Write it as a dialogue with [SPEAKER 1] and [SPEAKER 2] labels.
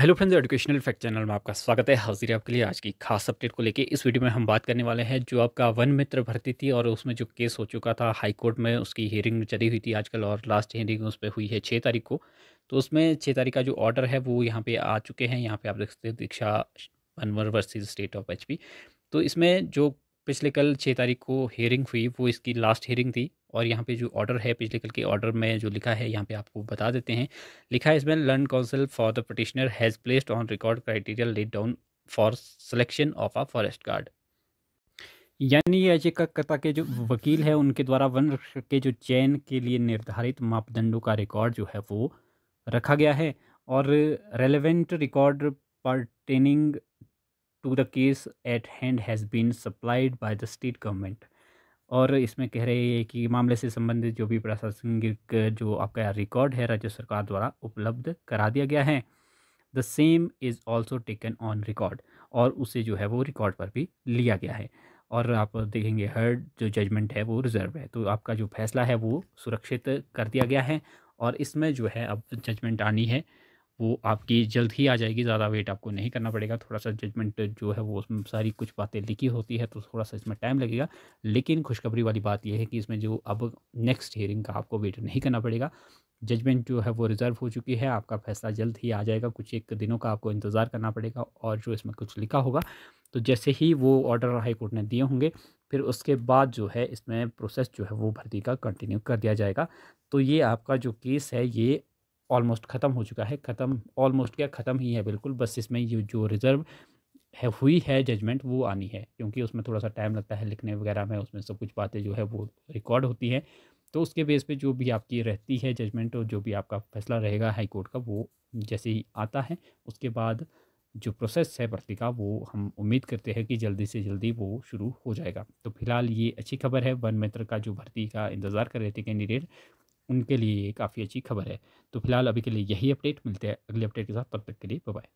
[SPEAKER 1] hello friends educational fact channel में आपका स्वागत है हाजिर है आपके लिए आज की खास अपडेट को लेके इस वीडियो में हम बात करने वाले हैं जो आपका वन मित्र भर्ती थी और उसमें जो केस हो चुका था हाई कोर्ट में उसकी हियरिंग चली हुई थी आजकल और लास्ट हियरिंग उस पर हुई है छः तारीख को तो उसमें छः तारीख का जो ऑर्डर है वो यहाँ पर आ चुके हैं यहाँ पर आप देख सकते हैं Diksha Anwar versus state of H तो इसमें जो पिछले कल छः तारीख को हियरिंग हुई वो इसकी लास्ट हियरिंग थी और यहाँ पे जो ऑर्डर है पिछले कल के ऑर्डर में जो लिखा है यहाँ पे आपको बता देते हैं लिखा है इसमें learned counsel for the petitioner has placed on record criteria laid down for selection of a forest guard यानी याचिकाकर्ता के जो वकील है उनके द्वारा वन रक्षक के जो चयन के लिए निर्धारित मापदंडों का रिकॉर्ड जो है वो रखा गया है और relevant record pertaining to the case at hand has been supplied by the state government और इसमें कह रहे हैं कि मामले से संबंधित जो भी प्रशासनिक जो आपका रिकॉर्ड है राज्य सरकार द्वारा उपलब्ध करा दिया गया है the same is also taken on record और उसे जो है वो रिकॉर्ड पर भी लिया गया है और आप देखेंगे हर जो जजमेंट है वो रिज़र्व है तो आपका जो फैसला है वो सुरक्षित कर दिया गया है और इसमें जो है अब जजमेंट आनी है वो आपकी जल्द ही आ जाएगी ज़्यादा वेट आपको नहीं करना पड़ेगा थोड़ा सा जजमेंट जो है वो उसमें सारी कुछ बातें लिखी होती है तो थोड़ा सा इसमें टाइम लगेगा लेकिन खुशखबरी वाली बात यह है कि इसमें जो अब नेक्स्ट हेयरिंग का आपको वेट नहीं करना पड़ेगा जजमेंट जो है वो रिज़र्व हो चुकी है आपका फैसला जल्द ही आ जाएगा कुछ एक दिनों का आपको इंतज़ार करना पड़ेगा और जो इसमें कुछ लिखा होगा तो जैसे ही वो ऑर्डर हाईकोर्ट ने दिए होंगे फिर उसके बाद जो है इसमें प्रोसेस जो है वो भर्ती का कंटिन्यू कर दिया जाएगा तो ये आपका जो केस है ये ऑलमोस्ट ख़त्म हो चुका है ख़त्म ऑलमोस्ट क्या ख़त्म ही है बिल्कुल बस इसमें ये जो रिज़र्व है हुई है जजमेंट वो आनी है क्योंकि उसमें थोड़ा सा टाइम लगता है लिखने वगैरह में उसमें सब कुछ बातें जो है वो रिकॉर्ड होती हैं तो उसके बेस पे जो भी आपकी रहती है जजमेंट और जो भी आपका फैसला रहेगा हाई कोर्ट का वो जैसे ही आता है उसके बाद जो प्रोसेस है भर्ती का वो हम उम्मीद करते हैं कि जल्दी से जल्दी वो शुरू हो जाएगा तो फिलहाल ये अच्छी खबर है वन मित्र का जो भर्ती का इंतज़ार कर रहे थे कैंडिडेट उनके लिए ये काफ़ी अच्छी खबर है तो फिलहाल अभी के लिए यही अपडेट मिलते हैं अगले अपडेट के साथ तब तक के लिए बाय